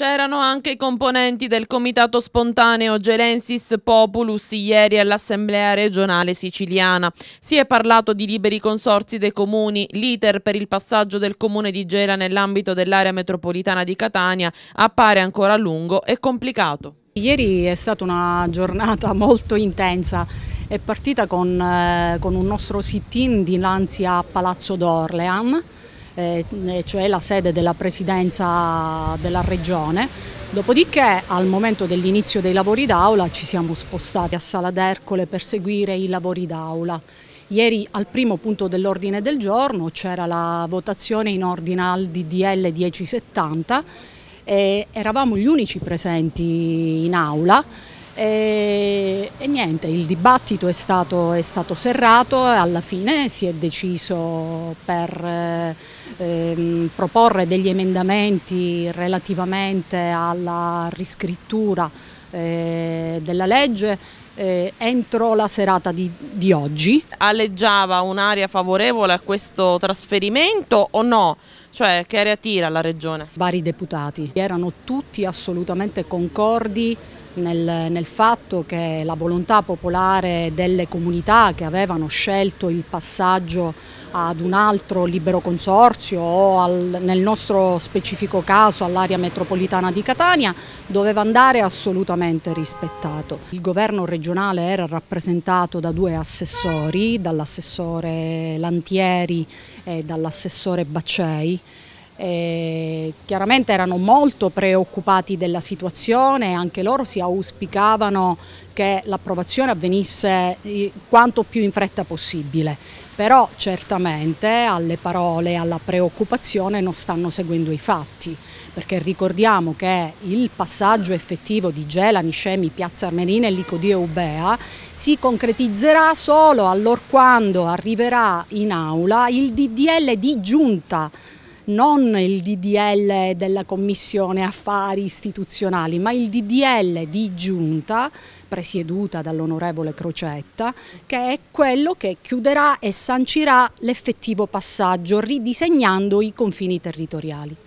C'erano anche i componenti del comitato spontaneo Gelensis Populus ieri all'Assemblea regionale siciliana. Si è parlato di liberi consorsi dei comuni, l'iter per il passaggio del comune di Gela nell'ambito dell'area metropolitana di Catania appare ancora lungo e complicato. Ieri è stata una giornata molto intensa, è partita con, eh, con un nostro sit-in dinanzi a Palazzo d'Orlean, eh, cioè la sede della Presidenza della Regione. Dopodiché al momento dell'inizio dei lavori d'aula ci siamo spostati a Sala d'Ercole per seguire i lavori d'aula. Ieri al primo punto dell'ordine del giorno c'era la votazione in ordine al DDL 1070 eravamo gli unici presenti in aula e, e niente, il dibattito è stato, è stato, serrato alla fine si è deciso per ehm, proporre degli emendamenti relativamente alla riscrittura eh, della legge eh, entro la serata di, di oggi. Alleggiava un'area favorevole a questo trasferimento o no? Cioè che area tira la regione? Vari deputati erano tutti assolutamente concordi nel, nel fatto che la volontà popolare delle comunità che avevano scelto il passaggio ad un altro libero consorzio o al, nel nostro specifico caso all'area metropolitana di Catania doveva andare assolutamente rispettato. Il governo regionale era rappresentato da due assessori, dall'assessore Lantieri e dall'assessore Baccei eh, chiaramente erano molto preoccupati della situazione, anche loro si auspicavano che l'approvazione avvenisse eh, quanto più in fretta possibile, però certamente alle parole, e alla preoccupazione non stanno seguendo i fatti, perché ricordiamo che il passaggio effettivo di Gela, Niscemi, Piazza Armerina e Licodio Ubea si concretizzerà solo allorquando arriverà in aula il DDL di giunta non il DDL della Commissione Affari Istituzionali, ma il DDL di giunta presieduta dall'onorevole Crocetta, che è quello che chiuderà e sancirà l'effettivo passaggio, ridisegnando i confini territoriali.